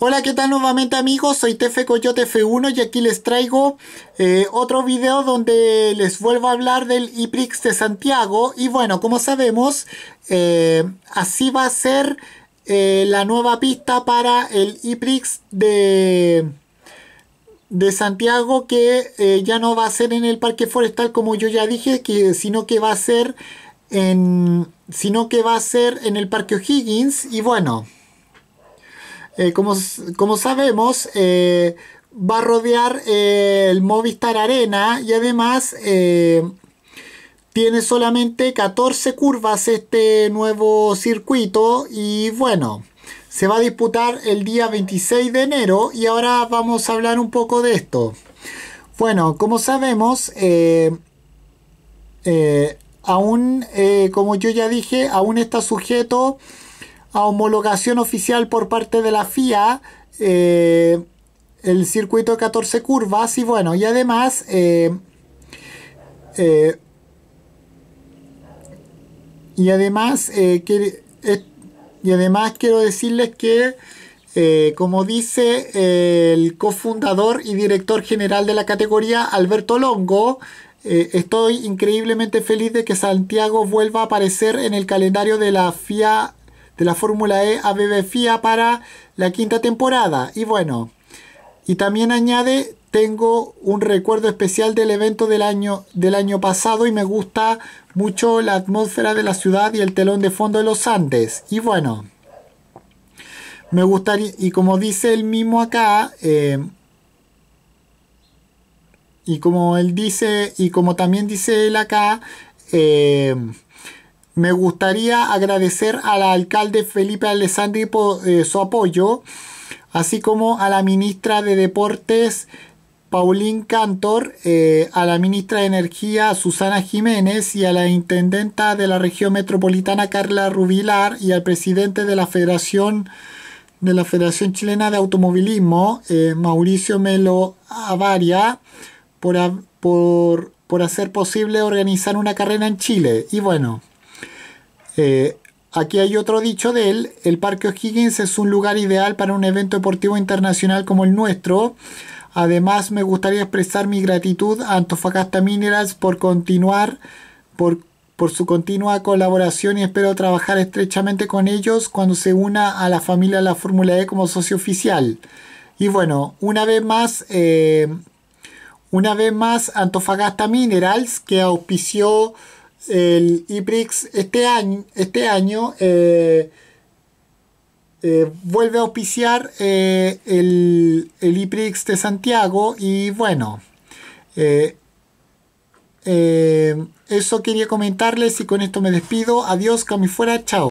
Hola, ¿qué tal nuevamente amigos? Soy Tefe Coyote F1 y aquí les traigo eh, otro video donde les vuelvo a hablar del IPRIX de Santiago. Y bueno, como sabemos, eh, así va a ser eh, la nueva pista para el IPRIX de, de Santiago que ya no va a ser en el Parque Forestal como yo ya dije, sino que va a ser en sino que va a ser en el Parque O'Higgins y bueno, eh, como, sabemos, eh, va a rodear eh, el Movistar Arena y además tiene solamente 14 curvas este nuevo circuito y bueno, se va a disputar el día 26 de enero y ahora vamos a hablar un poco de esto. Bueno, como sabemos, aún, como yo ya dije, aún está sujeto a homologación oficial por parte de la FIA eh, el circuito de 14 curvas y bueno, y además eh, eh, y además y además quiero decirles que como dice el cofundador y director general de la categoría, Alberto Longo, estoy increíblemente feliz de que Santiago vuelva a aparecer en el calendario de la FIA de la Fórmula E a BBFIA para la quinta temporada. Y bueno, y también añade, tengo un recuerdo especial del evento del año, del año pasado y me gusta mucho la atmósfera de la ciudad y el telón de fondo de los Andes. Y bueno, me gustaría, y como dice él mismo acá, eh, y como él dice, y como también dice él acá, eh, me gustaría agradecer al alcalde Felipe Alessandri por eh, su apoyo, así como a la ministra de Deportes Paulín Cantor, eh, a la ministra de Energía Susana Jiménez y a la intendenta de la región metropolitana Carla Rubilar y al presidente de la Federación de la Federación Chilena de Automovilismo, eh, Mauricio Melo Avaria, por, por, por hacer posible organizar una carrera en Chile. Y bueno, eh, aquí hay otro dicho de él, el Parque O'Higgins es un lugar ideal para un evento deportivo internacional como el nuestro. Además, me gustaría expresar mi gratitud a Antofagasta Minerals por continuar, por, su continua colaboración y espero trabajar estrechamente con ellos cuando se una a la familia de la Fórmula E como socio oficial. Y bueno, una vez más, eh, una vez más, Antofagasta Minerals que auspició el IPRIX este año, este año eh, eh, vuelve a auspiciar eh, el, el, IPRIX de Santiago y bueno, eso quería comentarles y con esto me despido. Adiós, cami fuera, chao.